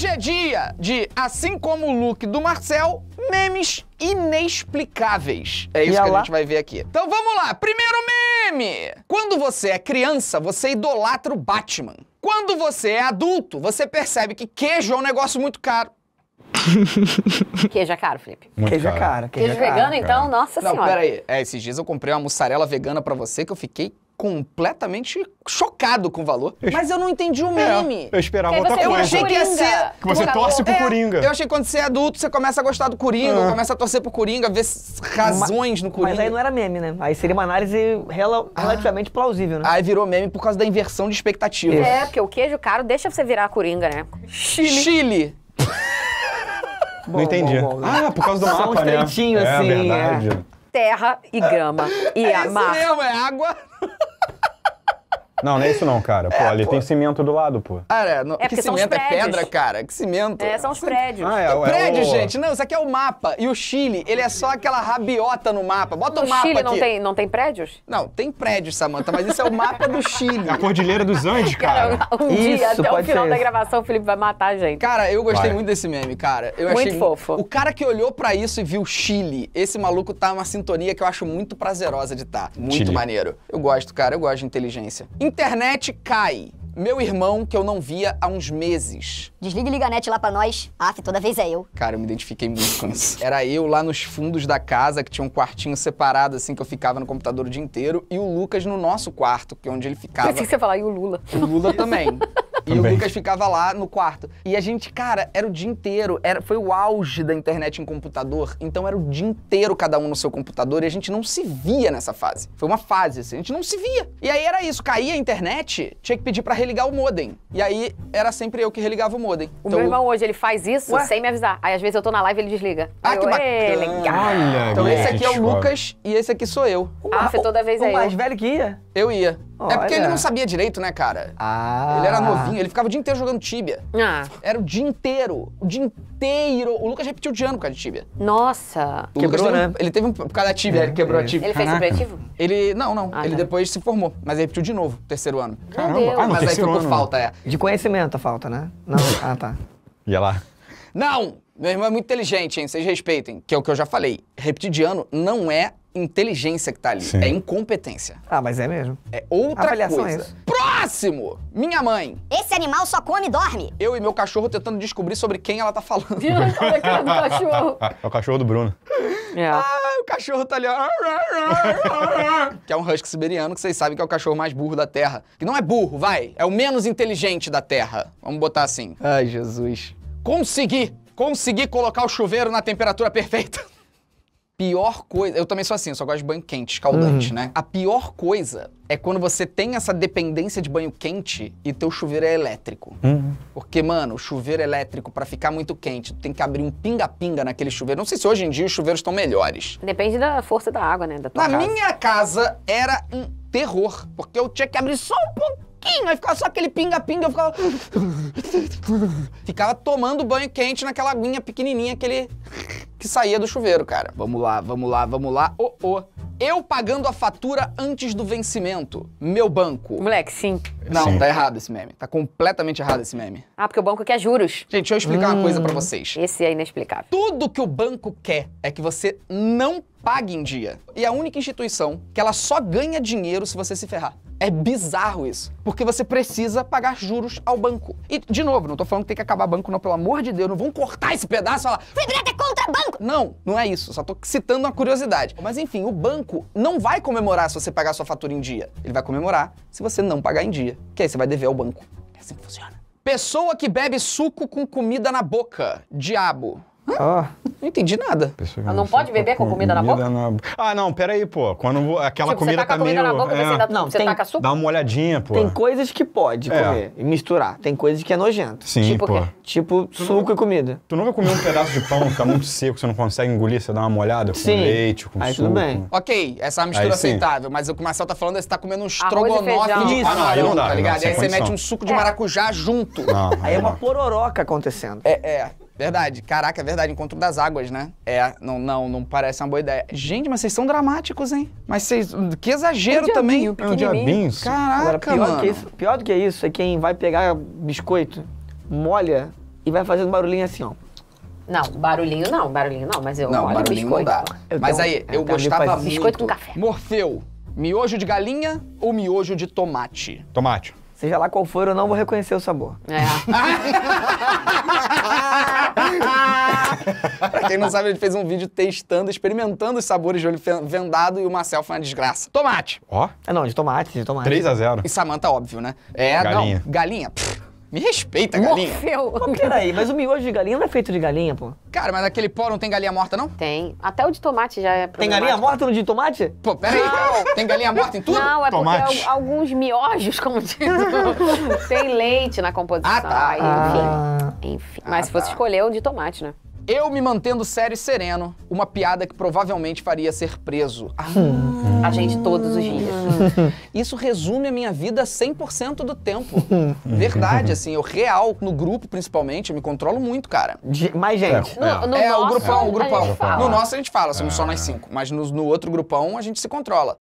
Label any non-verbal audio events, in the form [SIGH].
Hoje é dia de, assim como o look do Marcel, memes inexplicáveis. É isso que a gente vai ver aqui. Então vamos lá, primeiro meme! Quando você é criança, você idolatra o Batman. Quando você é adulto, você percebe que queijo é um negócio muito caro. [LAUGHS] queijo é caro, Felipe. Muito queijo é caro. é caro. Queijo, queijo é caro, vegano, então, nossa Não, senhora. Não, peraí. É, esses dias eu comprei uma mussarela vegana para você que eu fiquei completamente chocado com o valor. Mas eu não entendi o é, meme. É, eu esperava outra coisa. Eu achei que ia ser. Que você torce pro é, Coringa. Eu achei que quando você é adulto, você começa a gostar do Coringa, ah. começa a torcer pro Coringa, ver razões no Coringa. Mas aí não era meme, né? Aí seria uma análise rel ah. relativamente ah. plausível, né? Aí virou meme por causa da inversão de expectativa. É, porque o queijo caro deixa você virar Coringa, né? Chile. Chile. bom, [LAUGHS] não entendi. Bom, bom, Ah, por causa do Só mapa, um né? É assim, é, verdade. É terra e grama. E [LAUGHS] é a mar. Mesmo, é água. Não, não é isso não, cara. Pô, é, ali pô. tem cimento do lado, pô. Ah, é, no... é que cimento é pedra, cara? Que cimento? É, são os prédios. Ah, é, é, é, prédio, o... gente. Não, isso aqui é o mapa. E o Chile, ele é só aquela rabiota no mapa. Bota o mapa mapa Chile aqui. Não tem, não tem prédios? Não, tem prédios, Samanta, mas isso é o mapa do Chile. É a Cordilheira dos Andes, cara. cara [LAUGHS] um dia, até o final da gravação, o Felipe vai matar a gente. Cara, eu gostei vai. muito desse meme, cara. Eu muito achei... fofo. O cara que olhou para isso e viu Chile, esse maluco tá numa sintonia que eu acho muito prazerosa de estar. Tá. Muito Chile. maneiro. Eu gosto, cara. Eu gosto de inteligência. Internet cai. Meu irmão, que eu não via há uns meses. Desliga e liga a net lá pra nós. Aff, toda vez é eu. Cara, eu me identifiquei muito com isso. Era eu lá nos fundos da casa, que tinha um quartinho separado, assim, que eu ficava no computador o dia inteiro, e o Lucas no nosso quarto, que é onde ele ficava. Pensei que você falar, e o Lula. O Lula [LAUGHS] também. E Também. o Lucas ficava lá no quarto. E a gente, cara, era o dia inteiro. Era, foi o auge da internet em computador. Então era o dia inteiro cada um no seu computador e a gente não se via nessa fase. Foi uma fase, assim, a gente não se via. E aí era isso, caía a internet, tinha que pedir para religar o modem. E aí era sempre eu que religava o modem. O então, meu irmão hoje, ele faz isso Ué? sem me avisar. Aí às vezes eu tô na live e ele desliga. Ah, eu, que bacana. Olha, então esse aqui é o Lucas e esse aqui sou eu. Ah, uma, toda vez o, é o mais velho que ia? Eu ia. Olha. É porque ele não sabia direito, né, cara? Ah. Ele era novinho, ele ficava o dia inteiro jogando tíbia. Ah. Era o dia inteiro. O dia inteiro. O Lucas repetiu de ano por causa de tíbia. Nossa. O quebrou, teve, né? Ele teve um, por causa da tíbia, é, ele quebrou é. a tíbia. Ele Caraca. fez supletivo? Ele, não, não. Ah, ele tá. depois se formou, mas repetiu de novo, terceiro ano. Caramba. Caramba. Ah, mas aí ficou ano. falta, é. De conhecimento a falta, né? Não, [LAUGHS] ah, tá. Ia lá. Não! Meu irmão é muito inteligente, hein? Vocês respeitem. Que é o que eu já falei. Repetir de ano não é inteligência que tá ali, Sim. é incompetência. Ah, mas é mesmo. É outra Avaliação é coisa. É isso. Próximo! Minha mãe. Esse animal só come e dorme. Eu e meu cachorro tentando descobrir sobre quem ela tá falando. a cara do cachorro. [LAUGHS] É o cachorro do Bruno. É. Ah, o cachorro tá ali, [LAUGHS] que é um husky siberiano, que vocês sabem que é o cachorro mais burro da Terra. Que não é burro, vai. É o menos inteligente da Terra. Vamos botar assim. Ai, Jesus. Consegui! Consegui colocar o chuveiro na temperatura perfeita. [LAUGHS] pior coisa. Eu também sou assim, eu só gosto de banho quente, escaldante, uhum. né? A pior coisa é quando você tem essa dependência de banho quente e teu chuveiro é elétrico. Uhum. Porque, mano, o chuveiro elétrico, para ficar muito quente, tu tem que abrir um pinga-pinga naquele chuveiro. Não sei se hoje em dia os chuveiros estão melhores. Depende da força da água, né? Da tua Na casa. minha casa era um terror, porque eu tinha que abrir só um pouco pouquinho, aí ficava só aquele pinga-pinga, eu ficava. [LAUGHS] ficava tomando banho quente naquela aguinha pequenininha aquele que saía do chuveiro, cara. Vamos lá, vamos lá, vamos lá. Oh, oh. Eu pagando a fatura antes do vencimento. Meu banco. Moleque, sim. Não, sim. tá errado esse meme. Tá completamente errado esse meme. Ah, porque o banco quer juros. Gente, deixa eu explicar hum, uma coisa para hum, vocês. Esse é inexplicável. Tudo que o banco quer é que você não pague em dia. E a única instituição que ela só ganha dinheiro se você se ferrar. É bizarro isso, porque você precisa pagar juros ao banco. E, de novo, não tô falando que tem que acabar banco, não, pelo amor de Deus, não vão cortar esse pedaço e falar Fibreto é contra banco! Não, não é isso, só tô citando uma curiosidade. Mas enfim, o banco não vai comemorar se você pagar sua fatura em dia. Ele vai comemorar se você não pagar em dia, que aí você vai dever ao banco. É assim que funciona. Pessoa que bebe suco com comida na boca. Diabo. Hã? Oh. Não entendi nada. Ah, não pode beber com comida, na boca? Na... Ah, não, peraí, pô. Quando aquela tipo, comida você tá, comida meio... na boca, é. você dá, não, você tem... taca açúcar? Dá uma olhadinha, pô. Tem coisas que pode é. comer e misturar. Tem coisas que é nojento. Sim, tipo pô. Tipo tu suco nunca... e comida. Tu nunca comeu um pedaço de pão que tá muito seco, você não consegue engolir, você dá uma molhada com sim. leite, com aí, suco. tudo bem. Ok, essa é uma mistura aí, é aceitável, mas o que o Marcel tá falando é que você tá comendo um estrogonofe de Ah, não, tá aí não dá. ligado? aí você mete um suco de maracujá junto. Aí é uma pororoca acontecendo. É, é. Verdade. Caraca, é verdade. Encontro das águas, né? É, não, não, não parece uma boa ideia. Gente, mas vocês são dramáticos, hein? Mas vocês. Que exagero é um também. É um diabinho. Caraca, Agora, pior mano. Do que isso, pior do que isso é quem vai pegar biscoito, molha e vai fazendo barulhinho assim, ó. Não, barulhinho não, barulhinho não, mas eu não, molho barulhinho biscoito. Não dá. Eu mas tenho, aí, eu, eu gostava muito. Biscoito com café. Morfeu, miojo de galinha ou miojo de tomate? Tomate. Seja lá qual for, eu não vou reconhecer o sabor. É. [LAUGHS] pra quem não sabe, ele fez um vídeo testando, experimentando os sabores de olho vendado e o Marcel foi uma desgraça. Tomate. Ó. Oh. É, não, de tomate, de tomate. 3 a 0 E Samanta, óbvio, né? É, galinha. não. Galinha. Pff, me respeita, galinha. Morfeu. Mas peraí, mas o miojo de galinha não é feito de galinha, pô. Cara, mas aquele pó não tem galinha morta, não? Tem. Até o de tomate já é Tem galinha morta no de tomate? Pô, peraí. Não. Tem galinha morta em tudo? Não, é tomate. porque alguns miojos, como [LAUGHS] diz, tem leite na composição. Ah, tá. Aí, enfim. Ah. enfim. Ah, mas se fosse tá. escolher o de tomate, né? Eu me mantendo sério e sereno, uma piada que provavelmente faria ser preso. Ah, a gente todos os dias. Isso resume a minha vida 100% do tempo. Verdade, assim, eu real, no grupo principalmente, eu me controlo muito, cara. mais gente. É, é. No, no é, o grupão, o grupão. No nosso a gente fala, somos só nós cinco. Mas no, no outro grupão a gente se controla.